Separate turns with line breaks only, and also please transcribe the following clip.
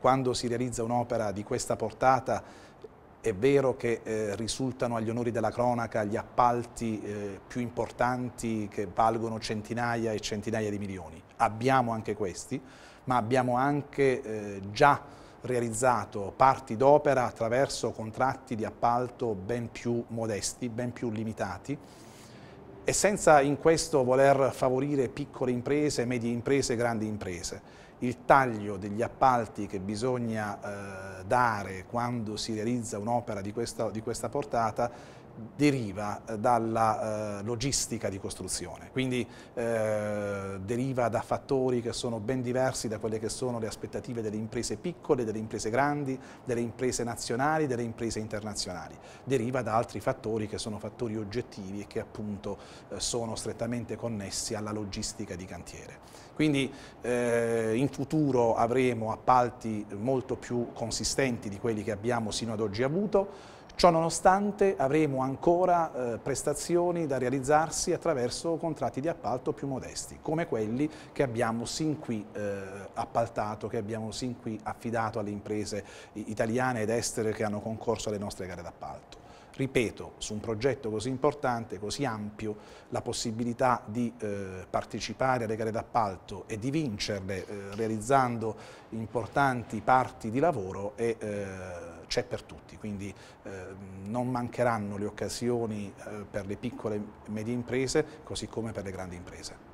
quando si realizza un'opera di questa portata è vero che eh, risultano agli onori della cronaca gli appalti eh, più importanti che valgono centinaia e centinaia di milioni. Abbiamo anche questi, ma abbiamo anche eh, già realizzato parti d'opera attraverso contratti di appalto ben più modesti, ben più limitati e senza in questo voler favorire piccole imprese, medie imprese, grandi imprese il taglio degli appalti che bisogna eh, dare quando si realizza un'opera di, di questa, portata deriva eh, dalla eh, logistica di costruzione, quindi eh, deriva da fattori che sono ben diversi da quelle che sono le aspettative delle imprese piccole, delle imprese grandi, delle imprese nazionali, delle imprese internazionali. Deriva da altri fattori che sono fattori oggettivi e che appunto eh, sono strettamente connessi alla logistica di cantiere. Quindi eh, in futuro avremo appalti molto più consistenti di quelli che abbiamo sino ad oggi avuto, Ciò nonostante avremo ancora eh, prestazioni da realizzarsi attraverso contratti di appalto più modesti, come quelli che abbiamo sin qui eh, appaltato, che abbiamo sin qui affidato alle imprese italiane ed estere che hanno concorso alle nostre gare d'appalto. Ripeto, su un progetto così importante, così ampio, la possibilità di eh, partecipare alle gare d'appalto e di vincerle eh, realizzando importanti parti di lavoro è eh, c'è per tutti, quindi eh, non mancheranno le occasioni eh, per le piccole e medie imprese così come per le grandi imprese.